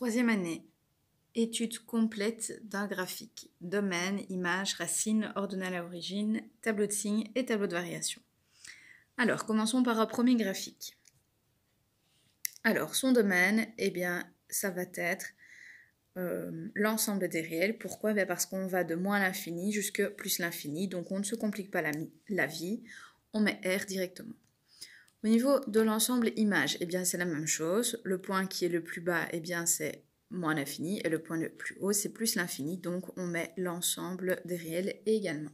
troisième année, étude complète d'un graphique, domaine, image, racine, ordonnée à origine, tableau de signes et tableau de variation. Alors, commençons par un premier graphique. Alors, son domaine, eh bien, ça va être euh, l'ensemble des réels. Pourquoi bien Parce qu'on va de moins l'infini jusque plus l'infini, donc on ne se complique pas la vie, on met R directement. Au niveau de l'ensemble image, eh bien c'est la même chose. Le point qui est le plus bas, eh bien c'est moins l'infini, et le point le plus haut, c'est plus l'infini, donc on met l'ensemble des réels également.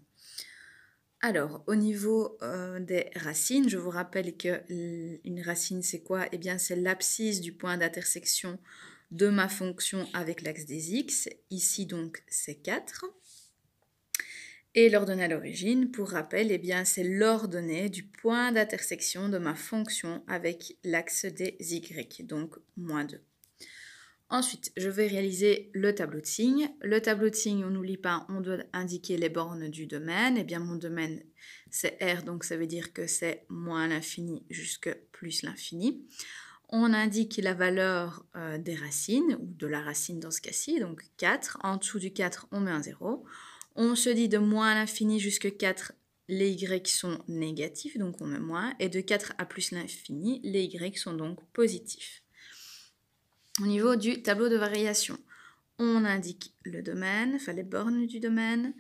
Alors, au niveau euh, des racines, je vous rappelle que une racine, c'est quoi Eh bien, c'est l'abscisse du point d'intersection de ma fonction avec l'axe des x. Ici, donc, c'est 4 et l'ordonnée à l'origine, pour rappel, eh bien, c'est l'ordonnée du point d'intersection de ma fonction avec l'axe des y, donc moins 2. Ensuite, je vais réaliser le tableau de signes. Le tableau de signes, on lit pas, on doit indiquer les bornes du domaine. Eh bien, mon domaine, c'est R, donc ça veut dire que c'est moins l'infini jusque plus l'infini. On indique la valeur euh, des racines, ou de la racine dans ce cas-ci, donc 4. En dessous du 4, on met un 0. On se dit de moins à l'infini jusque 4, les y sont négatifs, donc on met moins, et de 4 à plus l'infini, les y sont donc positifs. Au niveau du tableau de variation, on indique le domaine, enfin les bornes du domaine,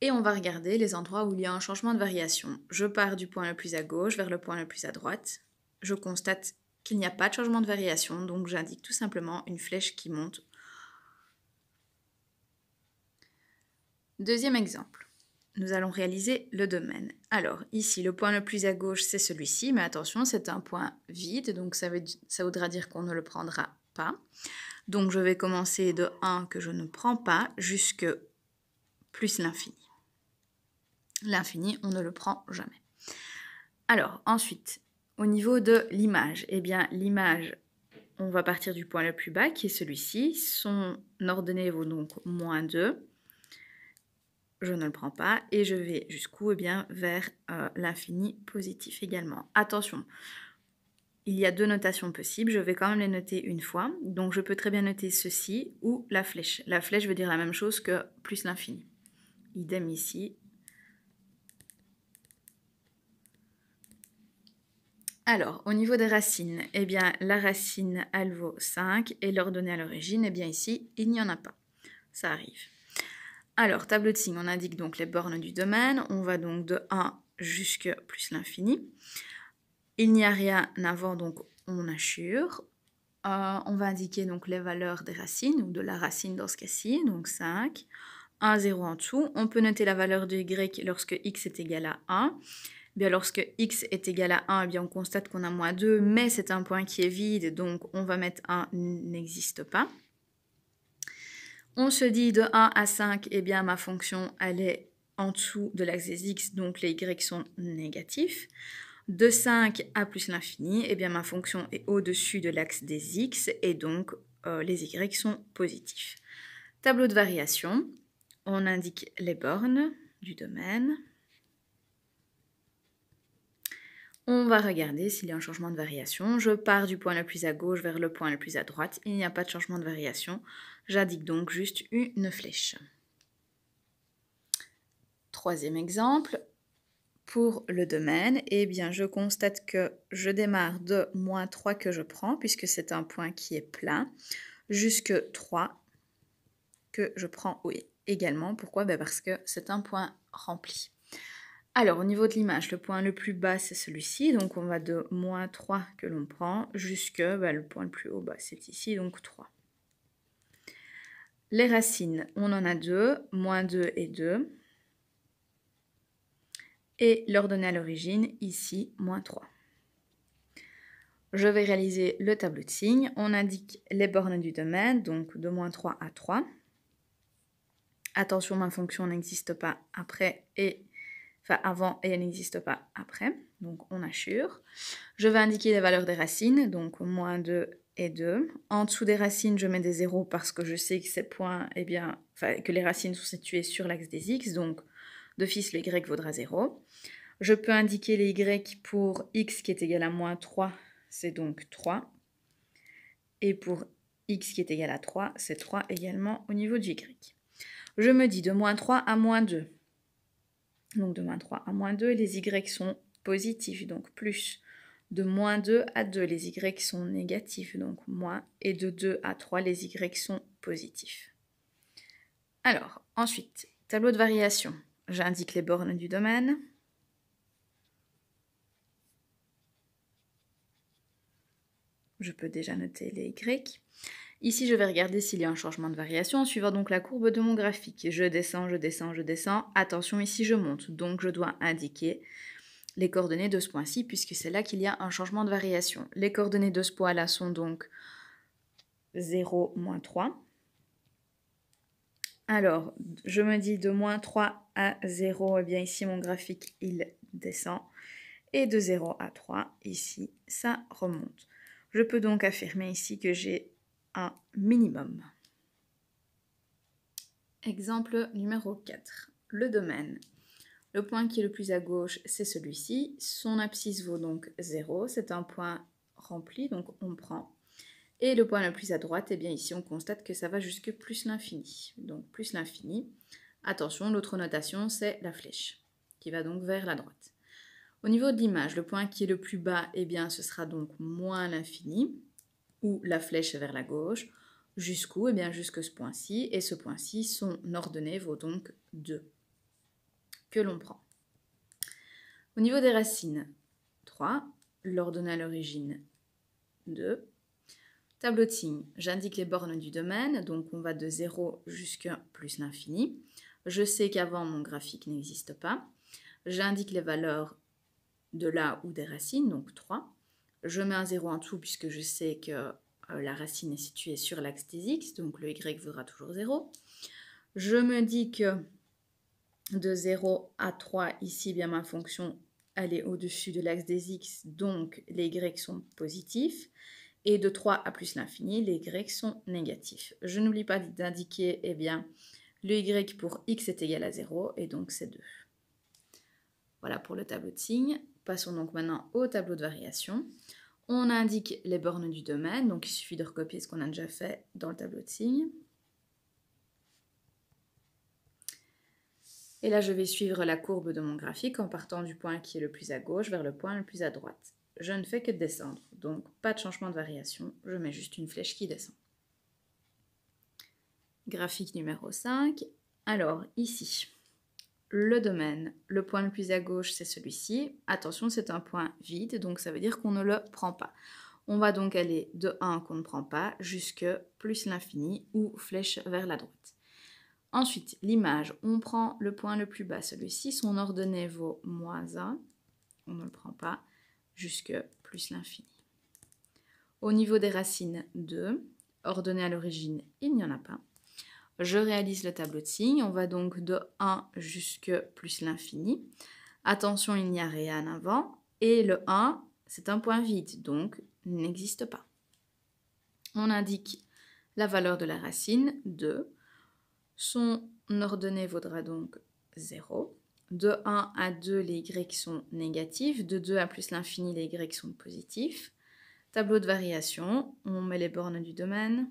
et on va regarder les endroits où il y a un changement de variation. Je pars du point le plus à gauche vers le point le plus à droite. Je constate qu'il n'y a pas de changement de variation, donc j'indique tout simplement une flèche qui monte Deuxième exemple. Nous allons réaliser le domaine. Alors, ici, le point le plus à gauche, c'est celui-ci, mais attention, c'est un point vide, donc ça, voudra dire qu'on ne le prendra pas. Donc, je vais commencer de 1 que je ne prends pas jusque plus l'infini. L'infini, on ne le prend jamais. Alors, ensuite, au niveau de l'image, eh bien, l'image, on va partir du point le plus bas, qui est celui-ci. Son ordonnée vaut donc moins 2 je ne le prends pas et je vais jusqu'où Eh bien, vers euh, l'infini positif également. Attention, il y a deux notations possibles, je vais quand même les noter une fois. Donc je peux très bien noter ceci ou la flèche. La flèche veut dire la même chose que plus l'infini. Idem ici. Alors, au niveau des racines, eh bien, la racine, elle vaut 5 et l'ordonnée à l'origine, eh bien ici, il n'y en a pas. Ça arrive. Alors, tableau de signes, on indique donc les bornes du domaine. On va donc de 1 jusque plus l'infini. Il n'y a rien avant, donc on assure. Euh, on va indiquer donc les valeurs des racines, ou de la racine dans ce cas-ci, donc 5. 1, 0 en dessous. On peut noter la valeur de y lorsque x est égal à 1. Eh bien, lorsque x est égal à 1, eh bien, on constate qu'on a moins 2, mais c'est un point qui est vide, donc on va mettre 1 n'existe pas. On se dit de 1 à 5, eh bien ma fonction, elle est en dessous de l'axe des x, donc les y sont négatifs. De 5 à plus l'infini, eh bien ma fonction est au-dessus de l'axe des x, et donc euh, les y sont positifs. Tableau de variation, on indique les bornes du domaine. On va regarder s'il y a un changement de variation. Je pars du point le plus à gauche vers le point le plus à droite. Il n'y a pas de changement de variation. J'indique donc juste une flèche. Troisième exemple, pour le domaine, eh bien, je constate que je démarre de moins 3 que je prends, puisque c'est un point qui est plein, jusque 3 que je prends également. Pourquoi ben, Parce que c'est un point rempli. Alors, au niveau de l'image, le point le plus bas, c'est celui-ci. Donc, on va de moins 3 que l'on prend jusque ben, le point le plus haut, bas ben, c'est ici, donc 3. Les racines, on en a deux, moins 2 et 2. Et l'ordonnée à l'origine, ici, moins 3. Je vais réaliser le tableau de signes. On indique les bornes du domaine, donc de moins 3 à 3. Attention, ma fonction n'existe pas après et enfin avant et elle n'existe pas après. Donc on assure. Je vais indiquer les valeurs des racines, donc moins 2 et 2. En dessous des racines, je mets des zéros parce que je sais que ces points, eh bien, que les racines sont situées sur l'axe des x, donc de fils, le y vaudra 0. Je peux indiquer les y pour x qui est égal à moins 3, c'est donc 3. Et pour x qui est égal à 3, c'est 3 également au niveau du y. Je me dis de moins 3 à moins 2. Donc de moins 3 à moins 2, les y sont positifs, donc plus de moins 2 à 2, les y sont négatifs, donc moins, et de 2 à 3, les y sont positifs. Alors, ensuite, tableau de variation. J'indique les bornes du domaine. Je peux déjà noter les y. Ici, je vais regarder s'il y a un changement de variation en suivant donc la courbe de mon graphique. Je descends, je descends, je descends. Attention, ici, je monte. Donc, je dois indiquer les coordonnées de ce point-ci, puisque c'est là qu'il y a un changement de variation. Les coordonnées de ce point-là sont donc 0, moins 3. Alors, je me dis de moins 3 à 0, et eh bien ici mon graphique, il descend. Et de 0 à 3, ici, ça remonte. Je peux donc affirmer ici que j'ai un minimum. Exemple numéro 4. Le domaine le point qui est le plus à gauche, c'est celui-ci. Son abscisse vaut donc 0. C'est un point rempli, donc on prend. Et le point le plus à droite, eh bien ici on constate que ça va jusque plus l'infini. Donc plus l'infini. Attention, l'autre notation, c'est la flèche, qui va donc vers la droite. Au niveau de l'image, le point qui est le plus bas, eh bien ce sera donc moins l'infini, ou la flèche vers la gauche. Jusqu'où Eh bien jusque ce point-ci, et ce point-ci, son ordonnée vaut donc 2 que l'on prend. Au niveau des racines, 3. L'ordonnée à l'origine, 2. Tableau de signes, j'indique les bornes du domaine, donc on va de 0 jusqu'à plus l'infini. Je sais qu'avant, mon graphique n'existe pas. J'indique les valeurs de la ou des racines, donc 3. Je mets un 0 en tout puisque je sais que euh, la racine est située sur l'axe des x, donc le y vaudra toujours 0. Je me dis que de 0 à 3, ici, bien ma fonction, elle est au-dessus de l'axe des x, donc les y sont positifs. Et de 3 à plus l'infini, les y sont négatifs. Je n'oublie pas d'indiquer, eh bien, le y pour x est égal à 0, et donc c'est 2. Voilà pour le tableau de signes. Passons donc maintenant au tableau de variation. On indique les bornes du domaine, donc il suffit de recopier ce qu'on a déjà fait dans le tableau de signes. Et là, je vais suivre la courbe de mon graphique en partant du point qui est le plus à gauche vers le point le plus à droite. Je ne fais que descendre, donc pas de changement de variation, je mets juste une flèche qui descend. Graphique numéro 5. Alors, ici, le domaine, le point le plus à gauche, c'est celui-ci. Attention, c'est un point vide, donc ça veut dire qu'on ne le prend pas. On va donc aller de 1 qu'on ne prend pas jusque plus l'infini ou flèche vers la droite. Ensuite, l'image, on prend le point le plus bas, celui-ci, son ordonnée vaut moins 1, on ne le prend pas, jusque plus l'infini. Au niveau des racines 2, ordonnée à l'origine, il n'y en a pas. Je réalise le tableau de signes, on va donc de 1 jusque plus l'infini. Attention, il n'y a rien avant, et le 1, c'est un point vide, donc n'existe pas. On indique la valeur de la racine 2, son ordonnée vaudra donc 0. De 1 à 2, les Y sont négatifs. De 2 à plus l'infini, les Y sont positifs. Tableau de variation, on met les bornes du domaine.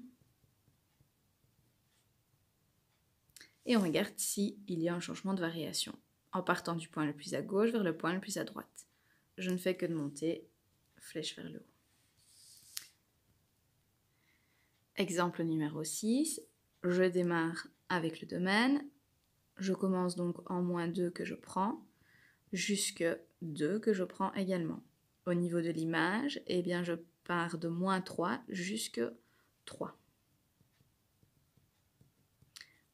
Et on regarde s'il y a un changement de variation, en partant du point le plus à gauche vers le point le plus à droite. Je ne fais que de monter, flèche vers le haut. Exemple numéro 6, je démarre avec le domaine. Je commence donc en moins 2 que je prends, jusque 2 que je prends également. Au niveau de l'image, eh bien je pars de moins 3 jusque 3.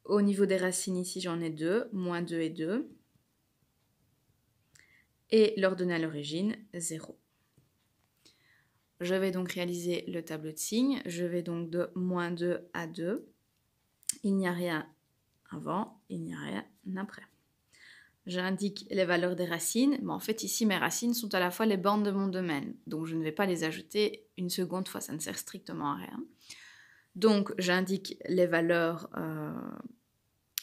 Au niveau des racines, ici j'en ai 2, moins 2 et 2. Et l'ordonnée à l'origine, 0. Je vais donc réaliser le tableau de signes. Je vais donc de moins 2 à 2. Il n'y a rien avant, il n'y a rien après. J'indique les valeurs des racines, mais en fait ici mes racines sont à la fois les bornes de mon domaine, donc je ne vais pas les ajouter une seconde fois, ça ne sert strictement à rien. Donc j'indique les valeurs euh,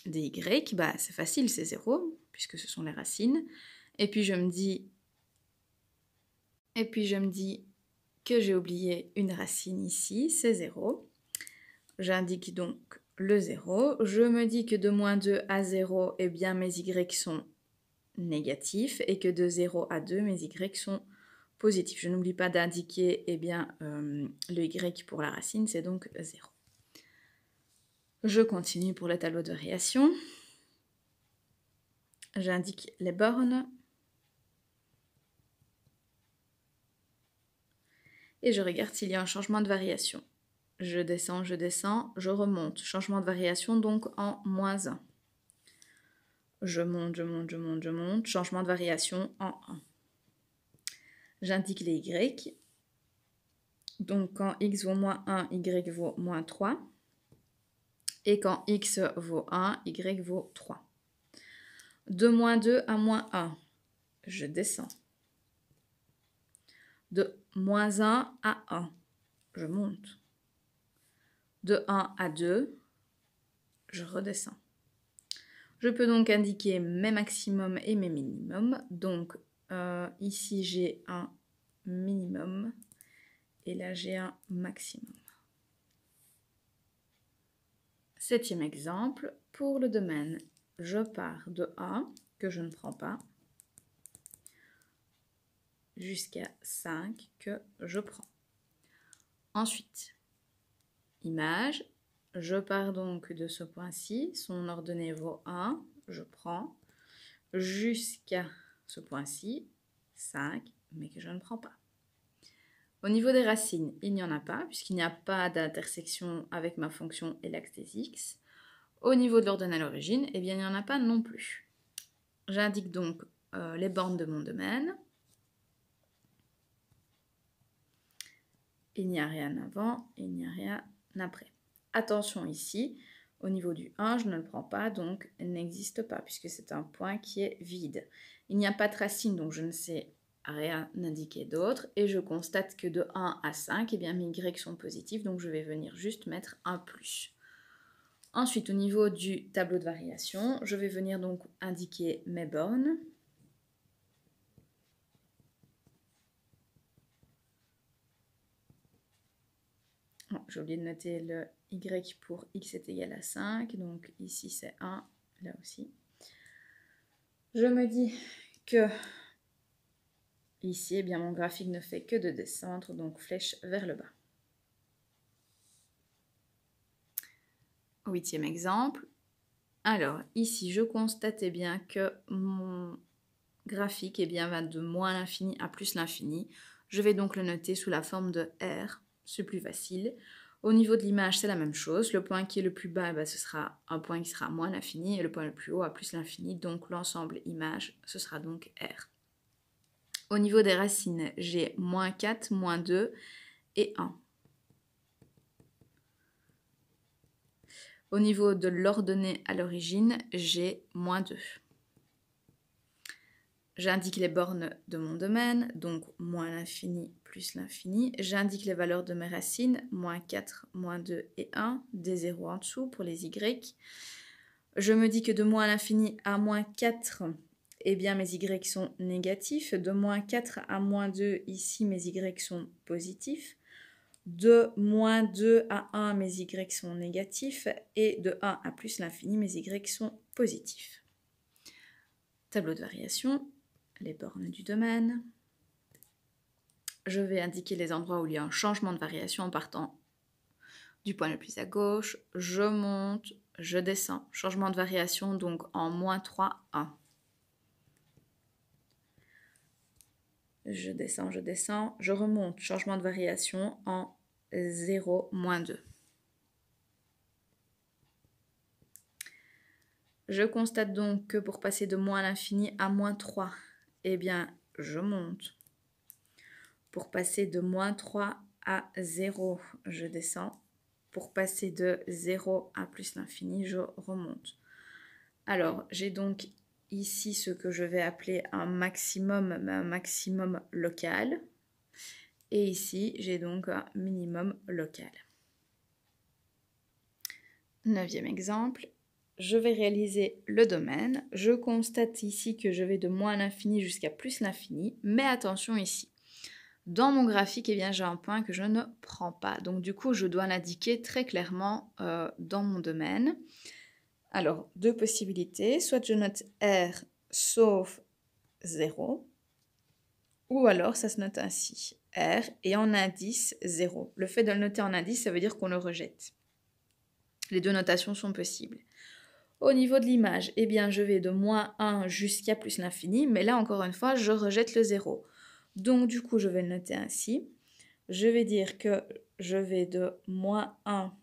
des y, bah, c'est facile, c'est 0, puisque ce sont les racines. Et puis je me dis, et puis je me dis que j'ai oublié une racine ici, c'est 0. J'indique donc le 0. Je me dis que de moins 2 à 0, et eh bien mes y sont négatifs et que de 0 à 2, mes y sont positifs. Je n'oublie pas d'indiquer eh bien, euh, le y pour la racine, c'est donc 0. Je continue pour le tableau de variation. J'indique les bornes. Et je regarde s'il y a un changement de variation. Je descends, je descends, je remonte. Changement de variation donc en moins 1. Je monte, je monte, je monte, je monte. Changement de variation en 1. J'indique les Y. Donc quand X vaut moins 1, Y vaut moins 3. Et quand X vaut 1, Y vaut 3. De moins 2 à moins 1, je descends. De moins 1 à 1, je monte de 1 à 2, je redescends. Je peux donc indiquer mes maximums et mes minimums. Donc euh, ici j'ai un minimum et là j'ai un maximum. Septième exemple, pour le domaine, je pars de 1 que je ne prends pas jusqu'à 5 que je prends. Ensuite, image. Je pars donc de ce point-ci, son ordonnée vaut 1, je prends, jusqu'à ce point-ci, 5, mais que je ne prends pas. Au niveau des racines, il n'y en a pas, puisqu'il n'y a pas d'intersection avec ma fonction et l'axe des x. Au niveau de l'ordonnée à l'origine, eh bien, il n'y en a pas non plus. J'indique donc euh, les bornes de mon domaine. Il n'y a rien avant, il n'y a rien après. Attention ici, au niveau du 1, je ne le prends pas, donc n'existe pas, puisque c'est un point qui est vide. Il n'y a pas de racine, donc je ne sais rien indiquer d'autre. Et je constate que de 1 à 5, eh bien, mes Y sont positifs, donc je vais venir juste mettre un plus. Ensuite, au niveau du tableau de variation, je vais venir donc indiquer mes bornes. j'ai oublié de noter le y pour x est égal à 5, donc ici c'est 1, là aussi. Je me dis que ici, eh bien, mon graphique ne fait que de descendre, donc flèche vers le bas. Huitième exemple. Alors, ici, je constate eh bien, que mon graphique eh bien, va de moins l'infini à plus l'infini. Je vais donc le noter sous la forme de R c'est plus facile. Au niveau de l'image, c'est la même chose. Le point qui est le plus bas, bah, ce sera un point qui sera moins l'infini, et le point le plus haut à plus l'infini. Donc l'ensemble image, ce sera donc R. Au niveau des racines, j'ai moins 4, moins 2 et 1. Au niveau de l'ordonnée à l'origine, j'ai moins 2. J'indique les bornes de mon domaine, donc moins l'infini plus l'infini. J'indique les valeurs de mes racines, moins 4, moins 2 et 1, des 0 en dessous pour les y. Je me dis que de moins l'infini à moins 4, eh bien mes y sont négatifs. De moins 4 à moins 2, ici mes y sont positifs. De moins 2 à 1, mes y sont négatifs. Et de 1 à plus l'infini, mes y sont positifs. Tableau de variation, les bornes du domaine. Je vais indiquer les endroits où il y a un changement de variation en partant du point le plus à gauche. Je monte, je descends. Changement de variation donc en moins 3, 1. Je descends, je descends, je remonte. Changement de variation en 0, moins 2. Je constate donc que pour passer de moins l'infini à moins 3, eh bien, je monte. Pour passer de moins 3 à 0, je descends. Pour passer de 0 à plus l'infini, je remonte. Alors, j'ai donc ici ce que je vais appeler un maximum, un maximum local. Et ici, j'ai donc un minimum local. Neuvième exemple, je vais réaliser le domaine. Je constate ici que je vais de moins l'infini jusqu'à plus l'infini, mais attention ici. Dans mon graphique, eh bien, j'ai un point que je ne prends pas. Donc du coup, je dois l'indiquer très clairement euh, dans mon domaine. Alors, deux possibilités. Soit je note R sauf 0, ou alors ça se note ainsi. R et en indice 0. Le fait de le noter en indice, ça veut dire qu'on le rejette. Les deux notations sont possibles. Au niveau de l'image, eh bien, je vais de moins 1 jusqu'à plus l'infini, mais là, encore une fois, je rejette le 0. Donc, du coup, je vais le noter ainsi. Je vais dire que je vais de moins 1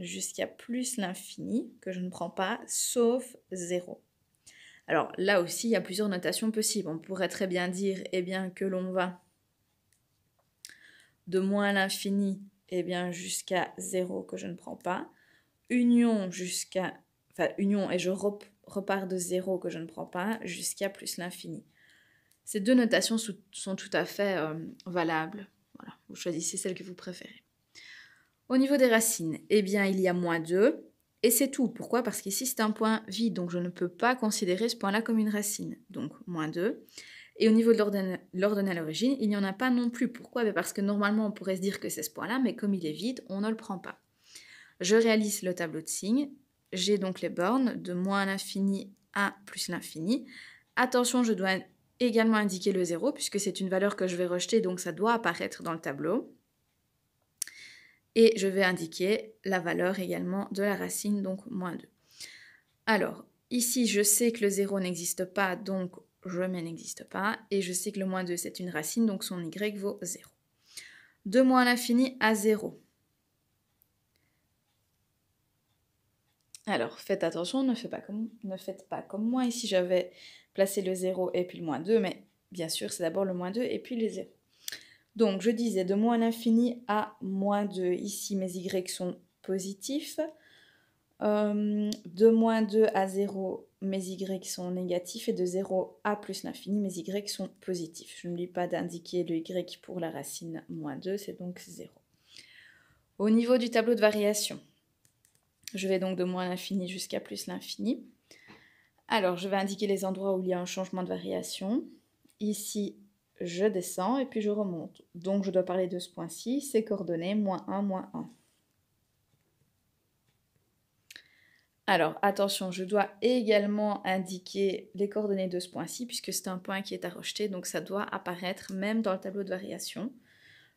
jusqu'à plus l'infini, que je ne prends pas, sauf 0. Alors là aussi, il y a plusieurs notations possibles. On pourrait très bien dire eh bien, que l'on va de moins l'infini eh jusqu'à 0 que je ne prends pas, union jusqu'à enfin union, et je repars de zéro que je ne prends pas jusqu'à plus l'infini. Ces deux notations sont tout à fait euh, valables. Voilà, vous choisissez celle que vous préférez. Au niveau des racines, eh bien il y a moins 2, et c'est tout. Pourquoi Parce qu'ici c'est un point vide, donc je ne peux pas considérer ce point-là comme une racine. Donc moins 2. Et au niveau de l'ordonnée à l'origine, il n'y en a pas non plus. Pourquoi ben, Parce que normalement on pourrait se dire que c'est ce point-là, mais comme il est vide, on ne le prend pas. Je réalise le tableau de signes j'ai donc les bornes de moins l'infini à plus l'infini. Attention, je dois également indiquer le 0 puisque c'est une valeur que je vais rejeter, donc ça doit apparaître dans le tableau. Et je vais indiquer la valeur également de la racine, donc moins 2. Alors, ici, je sais que le 0 n'existe pas, donc je mets n'existe pas. Et je sais que le moins 2, c'est une racine, donc son y vaut 0. De moins l'infini à 0. Alors, faites attention, ne, faites pas comme, moi. Ici, j'avais placé le 0 et puis le moins 2, mais bien sûr, c'est d'abord le moins 2 et puis les 0. Donc, je disais de moins l'infini à moins 2. Ici, mes y sont positifs. Euh, de moins 2 à 0, mes y sont négatifs. Et de 0 à plus l'infini, mes y sont positifs. Je n'oublie pas d'indiquer le y pour la racine moins 2, c'est donc 0. Au niveau du tableau de variation, je vais donc de moins l'infini jusqu'à plus l'infini. Alors, je vais indiquer les endroits où il y a un changement de variation. Ici, je descends et puis je remonte. Donc, je dois parler de ce point-ci, ses coordonnées, moins 1, moins 1. Alors, attention, je dois également indiquer les coordonnées de ce point-ci, puisque c'est un point qui est à rejeter, donc ça doit apparaître même dans le tableau de variation,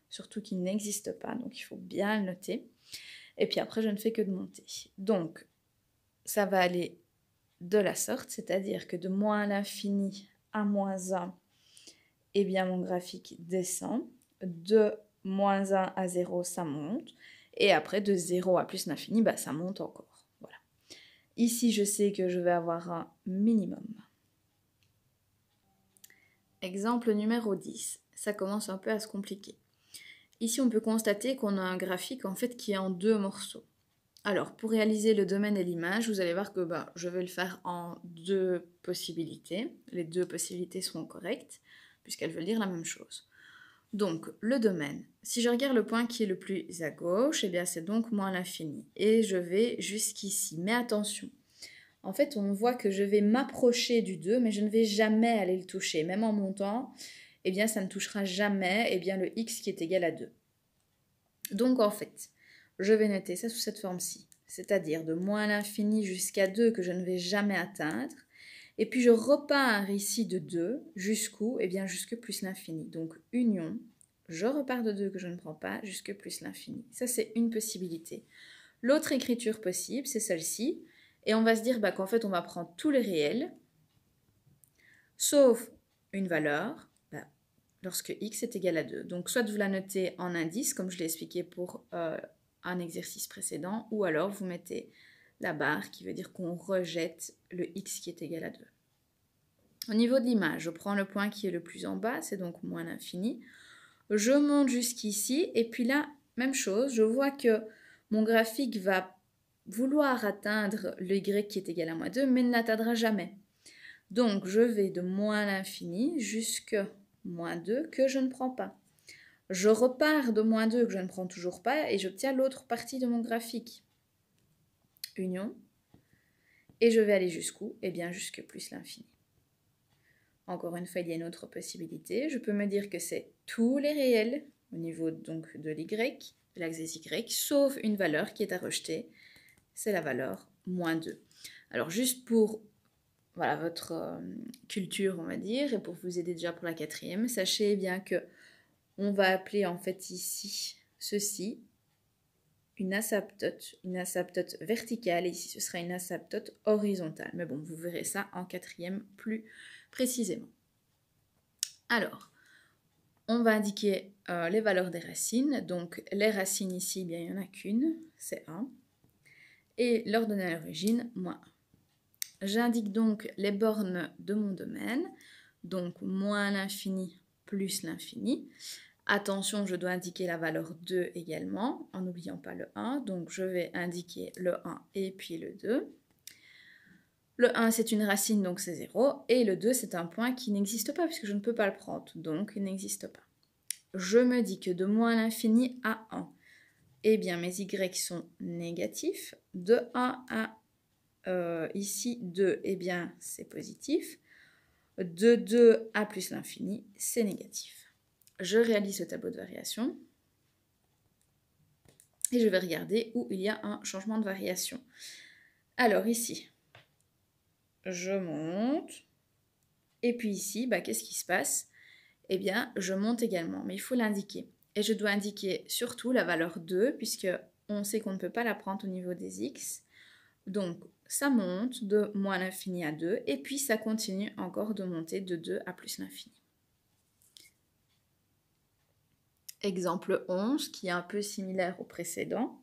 surtout qu'il n'existe pas, donc il faut bien le noter. Et puis après, je ne fais que de monter. Donc, ça va aller de la sorte, c'est-à-dire que de moins l'infini à moins 1, eh bien mon graphique descend. De moins 1 à 0, ça monte. Et après, de 0 à plus l'infini, bah, ça monte encore. Voilà. Ici, je sais que je vais avoir un minimum. Exemple numéro 10. Ça commence un peu à se compliquer. Ici, on peut constater qu'on a un graphique en fait qui est en deux morceaux. Alors, pour réaliser le domaine et l'image, vous allez voir que bah, je vais le faire en deux possibilités. Les deux possibilités sont correctes, puisqu'elles veulent dire la même chose. Donc, le domaine. Si je regarde le point qui est le plus à gauche, eh bien c'est donc moins l'infini. Et je vais jusqu'ici. Mais attention, en fait, on voit que je vais m'approcher du 2, mais je ne vais jamais aller le toucher. Même en montant, eh bien ça ne touchera jamais et eh bien, le x qui est égal à 2. Donc en fait, je vais noter ça sous cette forme-ci, c'est-à-dire de moins l'infini jusqu'à 2 que je ne vais jamais atteindre, et puis je repars ici de 2 jusqu'où et eh bien jusque plus l'infini. Donc union, je repars de 2 que je ne prends pas jusque plus l'infini. Ça c'est une possibilité. L'autre écriture possible, c'est celle-ci, et on va se dire bah, qu'en fait on va prendre tous les réels, sauf une valeur, lorsque x est égal à 2. Donc soit vous la notez en indice, comme je l'ai expliqué pour euh, un exercice précédent, ou alors vous mettez la barre qui veut dire qu'on rejette le x qui est égal à 2. Au niveau de l'image, je prends le point qui est le plus en bas, c'est donc moins l'infini. Je monte jusqu'ici et puis là, même chose, je vois que mon graphique va vouloir atteindre le y qui est égal à moins 2, mais ne l'atteindra jamais. Donc je vais de moins l'infini jusqu'à moins 2 que je ne prends pas. Je repars de moins 2 que je ne prends toujours pas et j'obtiens l'autre partie de mon graphique. Union. Et je vais aller jusqu'où Eh bien jusque plus l'infini. Encore une fois, il y a une autre possibilité. Je peux me dire que c'est tous les réels au niveau donc de l'y, de l'axe y, sauf une valeur qui est à rejeter. C'est la valeur moins 2. Alors juste pour voilà, votre euh, culture, on va dire, et pour vous aider déjà pour la quatrième, sachez bien que on va appeler en fait ici ceci une asaptote, une asaptote verticale, et ici ce sera une asaptote horizontale. Mais bon, vous verrez ça en quatrième plus précisément. Alors, on va indiquer euh, les valeurs des racines. Donc, les racines ici, bien, il n'y en a qu'une, c'est 1. Et l'ordonnée à l'origine, moins 1. J'indique donc les bornes de mon domaine, donc moins l'infini plus l'infini. Attention, je dois indiquer la valeur 2 également, en n'oubliant pas le 1. Donc je vais indiquer le 1 et puis le 2. Le 1, c'est une racine, donc c'est 0. Et le 2, c'est un point qui n'existe pas, puisque je ne peux pas le prendre. Donc il n'existe pas. Je me dis que de moins l'infini à 1. Eh bien, mes y sont négatifs de 1 à 1. Euh, ici 2, eh bien c'est positif. De 2 à plus l'infini, c'est négatif. Je réalise ce tableau de variation et je vais regarder où il y a un changement de variation. Alors ici, je monte. Et puis ici, bah, qu'est-ce qui se passe Eh bien, je monte également, mais il faut l'indiquer. Et je dois indiquer surtout la valeur 2, puisque on sait qu'on ne peut pas la prendre au niveau des x. Donc, ça monte de moins l'infini à 2, et puis ça continue encore de monter de 2 à plus l'infini. Exemple 11, qui est un peu similaire au précédent.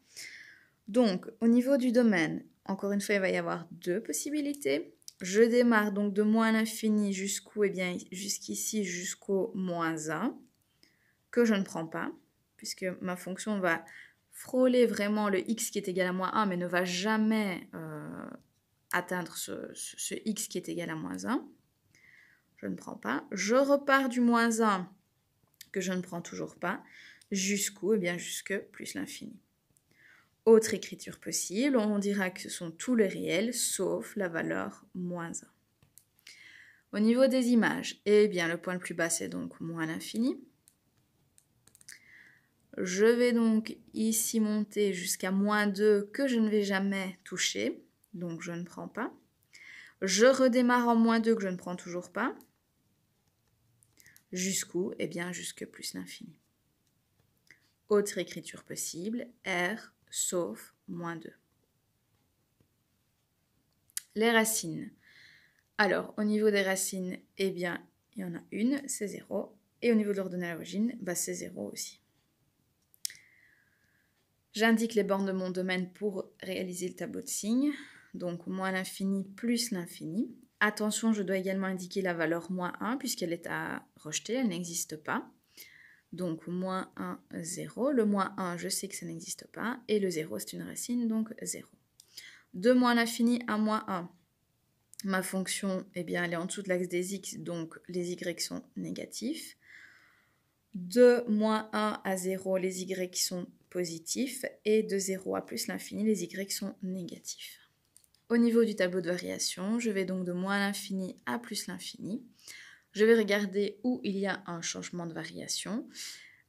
Donc, au niveau du domaine, encore une fois, il va y avoir deux possibilités. Je démarre donc de moins l'infini jusqu'où Et eh bien, jusqu'ici, jusqu'au moins 1, que je ne prends pas, puisque ma fonction va frôler vraiment le x qui est égal à moins 1, mais ne va jamais euh, atteindre ce, ce, x qui est égal à moins 1. Je ne prends pas. Je repars du moins 1, que je ne prends toujours pas, jusqu'où Eh bien, jusque plus l'infini. Autre écriture possible, on dira que ce sont tous les réels, sauf la valeur moins 1. Au niveau des images, eh bien, le point le plus bas, c'est donc moins l'infini. Je vais donc ici monter jusqu'à moins 2 que je ne vais jamais toucher, donc je ne prends pas. Je redémarre en moins 2 que je ne prends toujours pas. Jusqu'où Eh bien jusque plus l'infini. Autre écriture possible, R sauf moins 2. Les racines. Alors, au niveau des racines, eh bien, il y en a une, c'est 0. Et au niveau de l'ordonnée à l'origine, bah, c'est 0 aussi. J'indique les bornes de mon domaine pour réaliser le tableau de signes. Donc moins l'infini plus l'infini. Attention, je dois également indiquer la valeur moins 1 puisqu'elle est à rejeter, elle n'existe pas. Donc moins 1, 0. Le moins 1, je sais que ça n'existe pas. Et le 0, c'est une racine, donc 0. De moins l'infini à moins 1. Ma fonction, eh bien, elle est en dessous de l'axe des x, donc les y sont négatifs. De moins 1 à 0, les y sont et de 0 à plus l'infini, les y sont négatifs. Au niveau du tableau de variation, je vais donc de moins l'infini à plus l'infini. Je vais regarder où il y a un changement de variation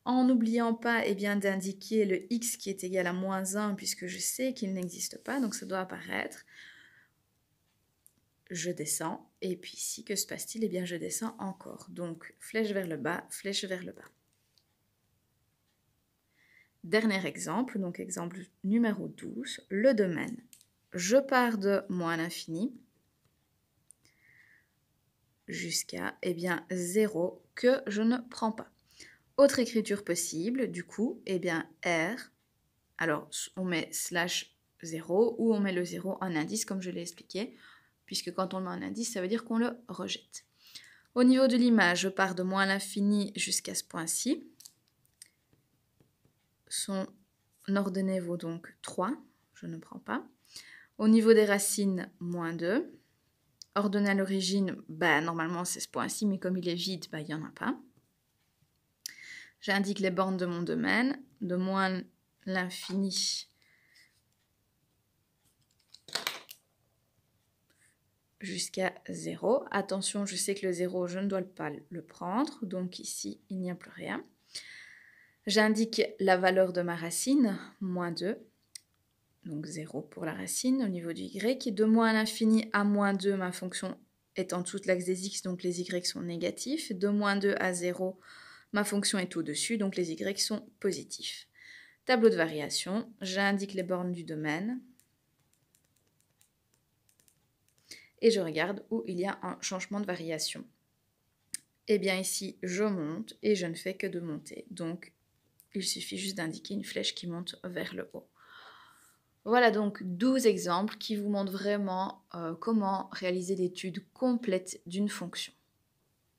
en n'oubliant pas eh bien d'indiquer le x qui est égal à moins 1 puisque je sais qu'il n'existe pas, donc ça doit apparaître. Je descends, et puis ici, que se passe-t-il Et eh bien, je descends encore. Donc, flèche vers le bas, flèche vers le bas. Dernier exemple, donc exemple numéro 12, le domaine. Je pars de moins l'infini jusqu'à eh bien 0 que je ne prends pas. Autre écriture possible, du coup, et eh bien R. Alors, on met slash 0 ou on met le 0 en indice, comme je l'ai expliqué, puisque quand on met en indice, ça veut dire qu'on le rejette. Au niveau de l'image, je pars de moins l'infini jusqu'à ce point-ci. Son ordonnée vaut donc 3, je ne prends pas. Au niveau des racines, moins 2. Ordonné à l'origine, bah, normalement c'est ce point-ci, mais comme il est vide, bah, il n'y en a pas. J'indique les bornes de mon domaine, de moins l'infini jusqu'à 0. Attention, je sais que le 0, je ne dois pas le prendre, donc ici, il n'y a plus rien. J'indique la valeur de ma racine, moins 2, donc 0 pour la racine au niveau du y, de moins à l'infini à moins 2, ma fonction est en dessous de l'axe des x, donc les y sont négatifs, de moins 2 à 0, ma fonction est au-dessus, donc les y sont positifs. Tableau de variation, j'indique les bornes du domaine, et je regarde où il y a un changement de variation. Et eh bien ici, je monte et je ne fais que de monter. Donc il suffit juste d'indiquer une flèche qui monte vers le haut. Voilà donc 12 exemples qui vous montrent vraiment euh, comment réaliser l'étude complète d'une fonction.